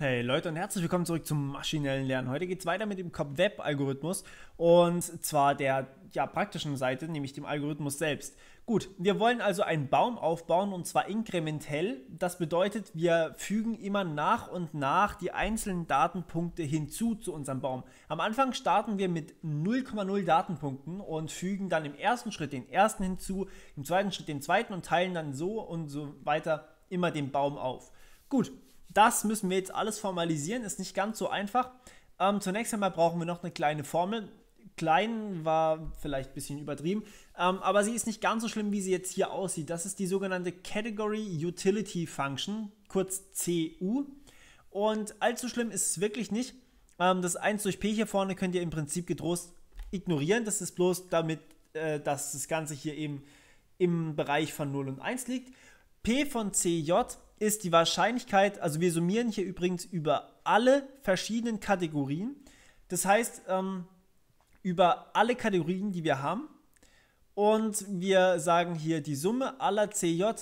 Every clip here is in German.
Hey Leute und herzlich willkommen zurück zum maschinellen Lernen. Heute geht es weiter mit dem cop web algorithmus und zwar der ja, praktischen Seite, nämlich dem Algorithmus selbst. Gut, wir wollen also einen Baum aufbauen und zwar inkrementell. Das bedeutet, wir fügen immer nach und nach die einzelnen Datenpunkte hinzu zu unserem Baum. Am Anfang starten wir mit 0,0 Datenpunkten und fügen dann im ersten Schritt den ersten hinzu, im zweiten Schritt den zweiten und teilen dann so und so weiter immer den Baum auf. Gut, das müssen wir jetzt alles formalisieren, ist nicht ganz so einfach. Ähm, zunächst einmal brauchen wir noch eine kleine Formel. Klein war vielleicht ein bisschen übertrieben, ähm, aber sie ist nicht ganz so schlimm, wie sie jetzt hier aussieht. Das ist die sogenannte Category Utility Function, kurz CU. Und allzu schlimm ist es wirklich nicht. Ähm, das 1 durch P hier vorne könnt ihr im Prinzip getrost ignorieren. Das ist bloß damit, äh, dass das Ganze hier eben im Bereich von 0 und 1 liegt. P von CJ ist die Wahrscheinlichkeit, also wir summieren hier übrigens über alle verschiedenen Kategorien, das heißt ähm, über alle Kategorien, die wir haben. Und wir sagen hier die Summe aller CJ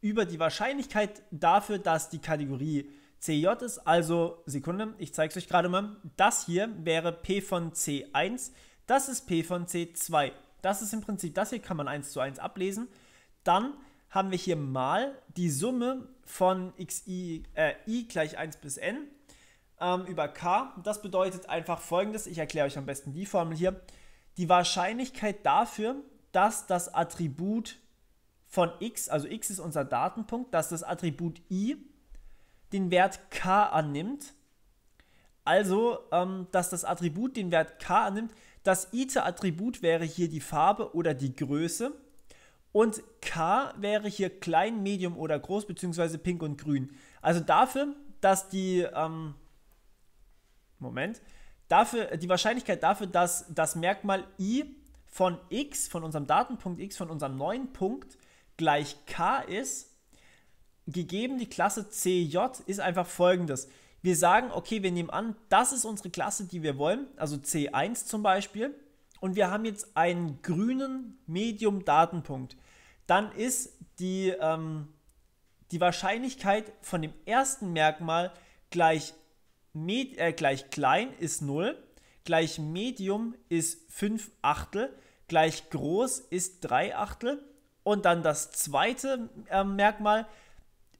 über die Wahrscheinlichkeit dafür, dass die Kategorie CJ ist. Also Sekunde, ich zeige es euch gerade mal. Das hier wäre P von C1, das ist P von C2. Das ist im Prinzip, das hier kann man 1 zu 1 ablesen. Dann haben wir hier mal die Summe von xi, äh, i gleich 1 bis n ähm, über k. Das bedeutet einfach folgendes, ich erkläre euch am besten die Formel hier. Die Wahrscheinlichkeit dafür, dass das Attribut von x, also x ist unser Datenpunkt, dass das Attribut i den Wert k annimmt, also ähm, dass das Attribut den Wert k annimmt, das i-Attribut wäre hier die Farbe oder die Größe und K wäre hier klein, medium oder groß, beziehungsweise pink und grün. Also dafür, dass die, ähm, Moment, dafür, äh, die Wahrscheinlichkeit dafür, dass das Merkmal i von x, von unserem Datenpunkt x, von unserem neuen Punkt gleich k ist, gegeben die Klasse CJ, ist einfach folgendes. Wir sagen, okay, wir nehmen an, das ist unsere Klasse, die wir wollen, also C1 zum Beispiel und wir haben jetzt einen grünen Medium-Datenpunkt, dann ist die, ähm, die Wahrscheinlichkeit von dem ersten Merkmal gleich, med äh, gleich klein ist 0, gleich Medium ist 5 Achtel, gleich groß ist 3 Achtel und dann das zweite äh, Merkmal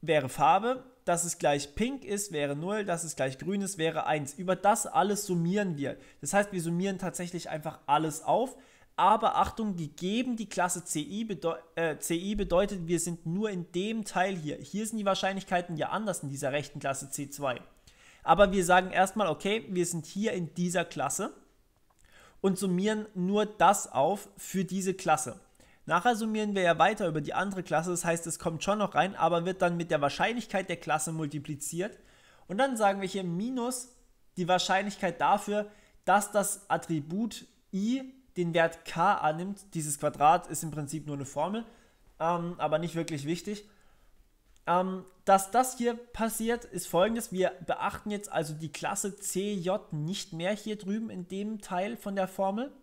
wäre Farbe dass es gleich pink ist, wäre 0, dass es gleich grün ist, wäre 1. Über das alles summieren wir. Das heißt, wir summieren tatsächlich einfach alles auf. Aber Achtung, gegeben die Klasse CI, bedeu äh, CI bedeutet, wir sind nur in dem Teil hier. Hier sind die Wahrscheinlichkeiten ja anders in dieser rechten Klasse C2. Aber wir sagen erstmal, okay, wir sind hier in dieser Klasse und summieren nur das auf für diese Klasse. Nachher summieren wir ja weiter über die andere Klasse, das heißt, es kommt schon noch rein, aber wird dann mit der Wahrscheinlichkeit der Klasse multipliziert. Und dann sagen wir hier minus die Wahrscheinlichkeit dafür, dass das Attribut i den Wert k annimmt. Dieses Quadrat ist im Prinzip nur eine Formel, ähm, aber nicht wirklich wichtig. Ähm, dass das hier passiert, ist folgendes. Wir beachten jetzt also die Klasse CJ nicht mehr hier drüben in dem Teil von der Formel.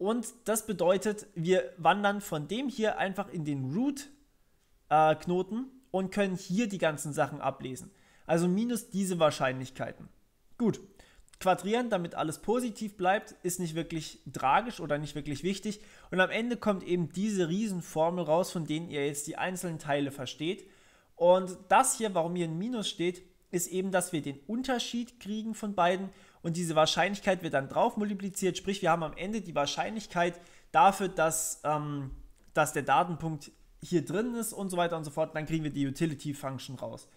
Und das bedeutet, wir wandern von dem hier einfach in den Root-Knoten äh, und können hier die ganzen Sachen ablesen. Also minus diese Wahrscheinlichkeiten. Gut, quadrieren, damit alles positiv bleibt, ist nicht wirklich tragisch oder nicht wirklich wichtig. Und am Ende kommt eben diese Riesenformel raus, von denen ihr jetzt die einzelnen Teile versteht. Und das hier, warum hier ein Minus steht, ist eben, dass wir den Unterschied kriegen von beiden und diese Wahrscheinlichkeit wird dann drauf multipliziert. Sprich, wir haben am Ende die Wahrscheinlichkeit dafür, dass, ähm, dass der Datenpunkt hier drin ist und so weiter und so fort. dann kriegen wir die Utility Function raus.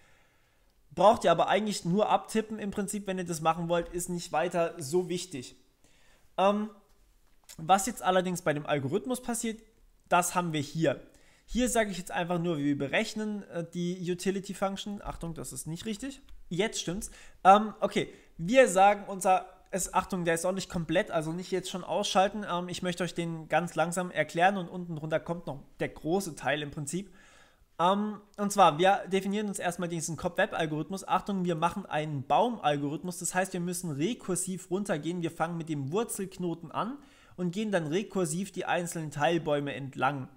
Braucht ihr aber eigentlich nur abtippen im Prinzip, wenn ihr das machen wollt, ist nicht weiter so wichtig. Ähm, was jetzt allerdings bei dem Algorithmus passiert, das haben wir hier. Hier sage ich jetzt einfach nur, wir berechnen äh, die Utility Function. Achtung, das ist nicht richtig. Jetzt stimmt's. Ähm, okay, wir sagen, unser ist, Achtung, der ist auch nicht komplett, also nicht jetzt schon ausschalten. Ähm, ich möchte euch den ganz langsam erklären und unten drunter kommt noch der große Teil im Prinzip. Ähm, und zwar, wir definieren uns erstmal diesen Cop-Web-Algorithmus. Achtung, wir machen einen Baum-Algorithmus. Das heißt, wir müssen rekursiv runtergehen. Wir fangen mit dem Wurzelknoten an und gehen dann rekursiv die einzelnen Teilbäume entlang.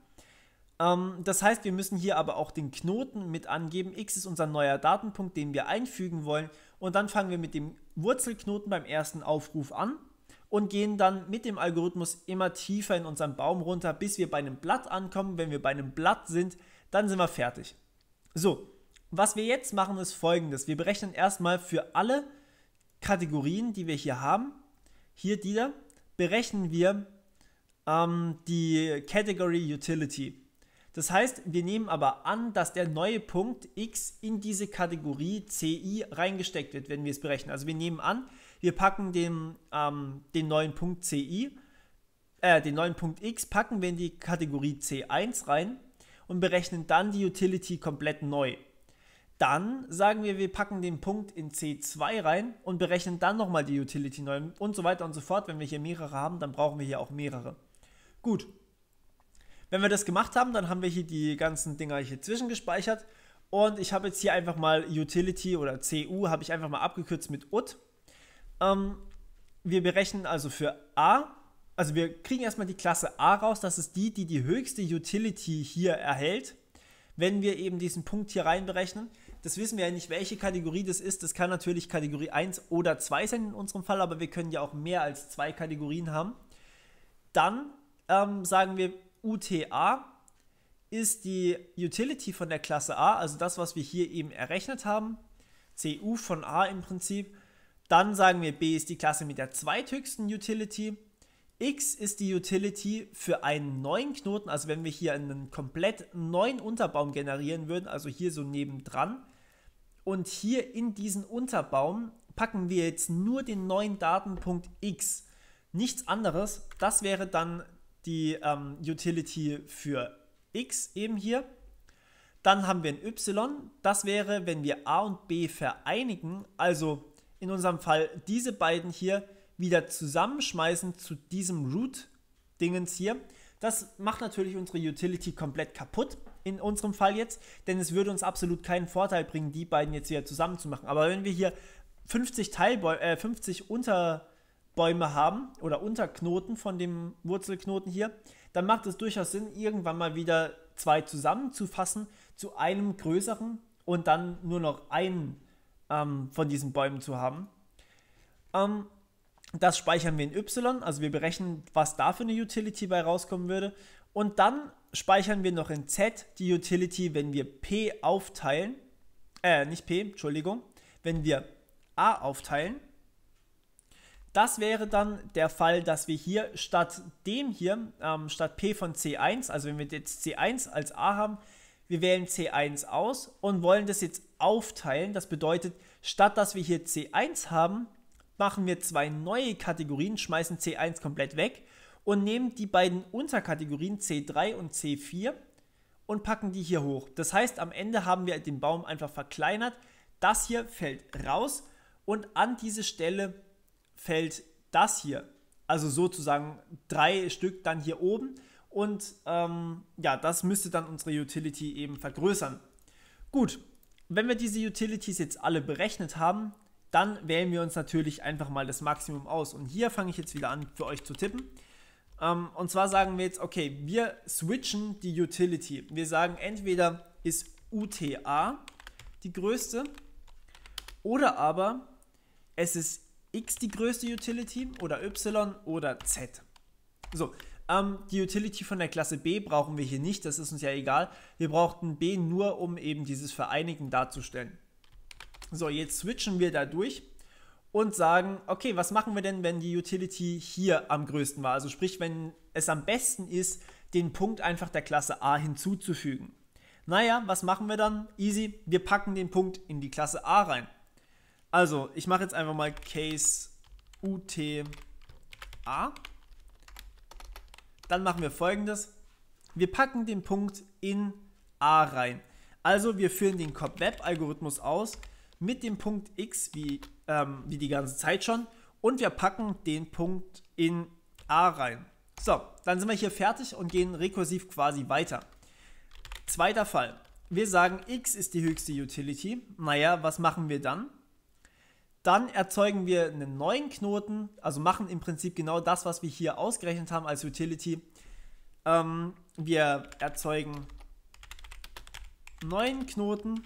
Ähm, das heißt, wir müssen hier aber auch den Knoten mit angeben. X ist unser neuer Datenpunkt, den wir einfügen wollen. Und dann fangen wir mit dem Wurzelknoten beim ersten Aufruf an und gehen dann mit dem Algorithmus immer tiefer in unseren Baum runter, bis wir bei einem Blatt ankommen. Wenn wir bei einem Blatt sind, dann sind wir fertig. So, was wir jetzt machen ist folgendes. Wir berechnen erstmal für alle Kategorien, die wir hier haben, hier die da, berechnen wir ähm, die Category Utility. Das heißt, wir nehmen aber an, dass der neue Punkt x in diese Kategorie ci reingesteckt wird, wenn wir es berechnen. Also wir nehmen an, wir packen den, ähm, den neuen Punkt ci, äh, den neuen Punkt x packen wir in die Kategorie c1 rein und berechnen dann die Utility komplett neu. Dann sagen wir, wir packen den Punkt in C2 rein und berechnen dann nochmal die Utility neu und so weiter und so fort. Wenn wir hier mehrere haben, dann brauchen wir hier auch mehrere. Gut, wenn wir das gemacht haben, dann haben wir hier die ganzen Dinger hier zwischengespeichert. Und ich habe jetzt hier einfach mal Utility oder CU, habe ich einfach mal abgekürzt mit UT. Ähm, wir berechnen also für A, also wir kriegen erstmal die Klasse A raus, das ist die, die die höchste Utility hier erhält, wenn wir eben diesen Punkt hier rein berechnen. Das wissen wir ja nicht, welche Kategorie das ist. Das kann natürlich Kategorie 1 oder 2 sein in unserem Fall, aber wir können ja auch mehr als zwei Kategorien haben. Dann ähm, sagen wir, UTA ist die Utility von der Klasse A, also das, was wir hier eben errechnet haben, CU von A im Prinzip. Dann sagen wir, B ist die Klasse mit der zweithöchsten Utility. X ist die Utility für einen neuen Knoten, also wenn wir hier einen komplett neuen Unterbaum generieren würden, also hier so nebendran. Und hier in diesen Unterbaum packen wir jetzt nur den neuen Datenpunkt X. Nichts anderes, das wäre dann die ähm, Utility für x eben hier. Dann haben wir ein y. Das wäre, wenn wir a und b vereinigen, also in unserem Fall diese beiden hier wieder zusammenschmeißen zu diesem Root-Dingens hier. Das macht natürlich unsere Utility komplett kaputt in unserem Fall jetzt, denn es würde uns absolut keinen Vorteil bringen, die beiden jetzt wieder zusammenzumachen. Aber wenn wir hier 50, Teilbäu äh, 50 unter Bäume haben oder Unterknoten von dem Wurzelknoten hier, dann macht es durchaus Sinn, irgendwann mal wieder zwei zusammenzufassen zu einem größeren und dann nur noch einen ähm, von diesen Bäumen zu haben. Ähm, das speichern wir in Y, also wir berechnen, was da für eine Utility bei rauskommen würde. Und dann speichern wir noch in Z die Utility, wenn wir P aufteilen, äh, nicht P, Entschuldigung, wenn wir A aufteilen das wäre dann der Fall, dass wir hier statt dem hier, ähm, statt P von C1, also wenn wir jetzt C1 als A haben, wir wählen C1 aus und wollen das jetzt aufteilen. Das bedeutet, statt dass wir hier C1 haben, machen wir zwei neue Kategorien, schmeißen C1 komplett weg und nehmen die beiden Unterkategorien C3 und C4 und packen die hier hoch. Das heißt, am Ende haben wir den Baum einfach verkleinert. Das hier fällt raus und an diese Stelle fällt das hier. Also sozusagen drei Stück dann hier oben. Und ähm, ja, das müsste dann unsere Utility eben vergrößern. Gut, wenn wir diese Utilities jetzt alle berechnet haben, dann wählen wir uns natürlich einfach mal das Maximum aus. Und hier fange ich jetzt wieder an, für euch zu tippen. Ähm, und zwar sagen wir jetzt, okay, wir switchen die Utility. Wir sagen, entweder ist UTA die größte oder aber es ist X die größte Utility oder Y oder Z. So, ähm, die Utility von der Klasse B brauchen wir hier nicht, das ist uns ja egal. Wir brauchten B nur, um eben dieses Vereinigen darzustellen. So, jetzt switchen wir da durch und sagen, okay, was machen wir denn, wenn die Utility hier am größten war? Also sprich, wenn es am besten ist, den Punkt einfach der Klasse A hinzuzufügen. Naja, was machen wir dann? Easy, wir packen den Punkt in die Klasse A rein. Also, ich mache jetzt einfach mal Case UTA. Dann machen wir folgendes. Wir packen den Punkt in A rein. Also wir führen den cop web algorithmus aus mit dem Punkt X, wie, ähm, wie die ganze Zeit schon, und wir packen den Punkt in A rein. So, dann sind wir hier fertig und gehen rekursiv quasi weiter. Zweiter Fall. Wir sagen, X ist die höchste Utility. Naja, was machen wir dann? Dann erzeugen wir einen neuen Knoten, also machen im Prinzip genau das, was wir hier ausgerechnet haben als Utility. Ähm, wir erzeugen neuen Knoten.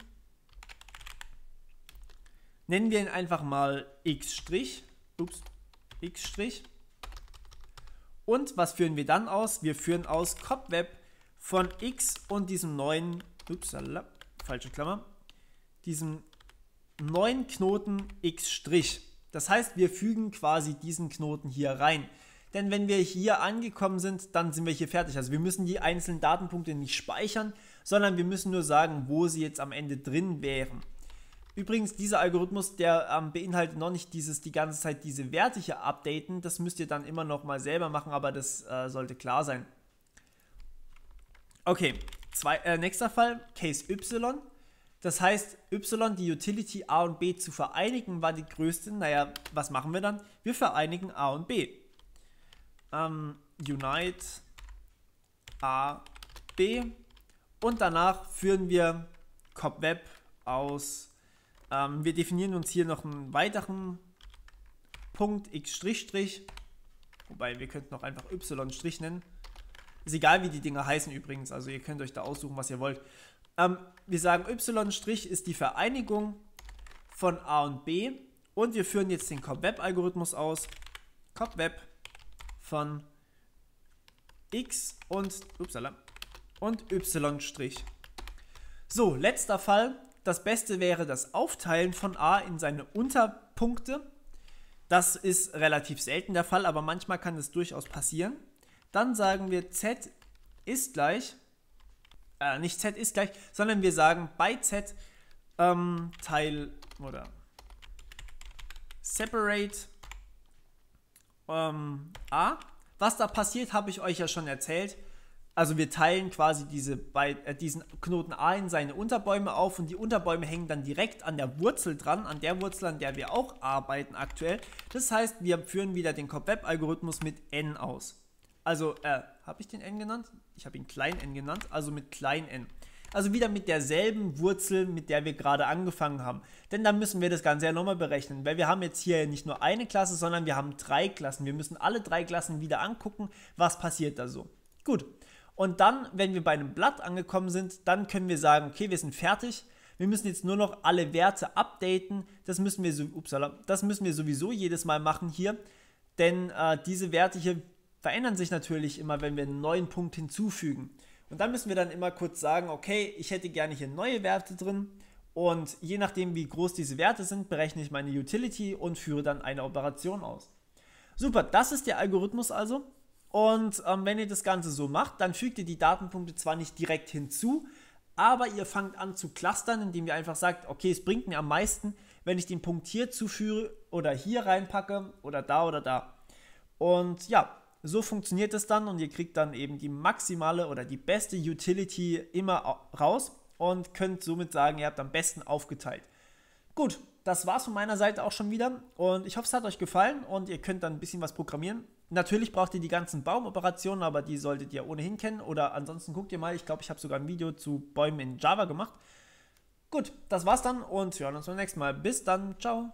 Nennen wir ihn einfach mal x'. Ups, x'. Und was führen wir dann aus? Wir führen aus copweb von x und diesem neuen, upsala, falsche Klammer, diesem 9 Knoten x'. Das heißt, wir fügen quasi diesen Knoten hier rein. Denn wenn wir hier angekommen sind, dann sind wir hier fertig. Also wir müssen die einzelnen Datenpunkte nicht speichern, sondern wir müssen nur sagen, wo sie jetzt am Ende drin wären. Übrigens, dieser Algorithmus, der ähm, beinhaltet noch nicht dieses die ganze Zeit diese Werte hier updaten. Das müsst ihr dann immer noch mal selber machen, aber das äh, sollte klar sein. Okay, zwei, äh, nächster Fall, Case Y. Das heißt, Y, die Utility A und B zu vereinigen, war die größte. Naja, was machen wir dann? Wir vereinigen A und B. Ähm, unite A, B. Und danach führen wir copweb aus. Ähm, wir definieren uns hier noch einen weiteren Punkt, X'. Wobei, wir könnten auch einfach Y' nennen. Ist egal, wie die Dinger heißen übrigens. Also ihr könnt euch da aussuchen, was ihr wollt. Ähm, wir sagen, y' ist die Vereinigung von a und b. Und wir führen jetzt den Cobb-Web-Algorithmus aus. Cobb-Web von x und, upsala, und y'. So, letzter Fall. Das Beste wäre das Aufteilen von a in seine Unterpunkte. Das ist relativ selten der Fall, aber manchmal kann es durchaus passieren. Dann sagen wir, z ist gleich äh, nicht z ist gleich, sondern wir sagen bei z ähm, Teil oder separate ähm, a. Was da passiert, habe ich euch ja schon erzählt. Also wir teilen quasi diese bei, äh, diesen Knoten a in seine Unterbäume auf und die Unterbäume hängen dann direkt an der Wurzel dran, an der Wurzel, an der wir auch arbeiten aktuell. Das heißt, wir führen wieder den Cobweb-Algorithmus mit n aus. Also äh, habe ich den n genannt? Ich habe ihn klein n genannt, also mit klein n. Also wieder mit derselben Wurzel, mit der wir gerade angefangen haben. Denn dann müssen wir das Ganze ja nochmal berechnen, weil wir haben jetzt hier nicht nur eine Klasse, sondern wir haben drei Klassen. Wir müssen alle drei Klassen wieder angucken, was passiert da so. Gut. Und dann, wenn wir bei einem Blatt angekommen sind, dann können wir sagen, okay, wir sind fertig. Wir müssen jetzt nur noch alle Werte updaten. Das müssen wir, upsala, das müssen wir sowieso jedes Mal machen hier. Denn äh, diese Werte hier verändern sich natürlich immer, wenn wir einen neuen Punkt hinzufügen. Und dann müssen wir dann immer kurz sagen, okay, ich hätte gerne hier neue Werte drin. Und je nachdem, wie groß diese Werte sind, berechne ich meine Utility und führe dann eine Operation aus. Super, das ist der Algorithmus also. Und ähm, wenn ihr das Ganze so macht, dann fügt ihr die Datenpunkte zwar nicht direkt hinzu, aber ihr fangt an zu clustern, indem ihr einfach sagt, okay, es bringt mir am meisten, wenn ich den Punkt hier zuführe oder hier reinpacke oder da oder da. Und ja, so funktioniert es dann und ihr kriegt dann eben die maximale oder die beste Utility immer raus und könnt somit sagen, ihr habt am besten aufgeteilt. Gut, das war's von meiner Seite auch schon wieder und ich hoffe, es hat euch gefallen und ihr könnt dann ein bisschen was programmieren. Natürlich braucht ihr die ganzen Baumoperationen, aber die solltet ihr ohnehin kennen oder ansonsten guckt ihr mal, ich glaube, ich habe sogar ein Video zu Bäumen in Java gemacht. Gut, das war's dann und wir hören uns beim nächsten Mal. Bis dann, ciao.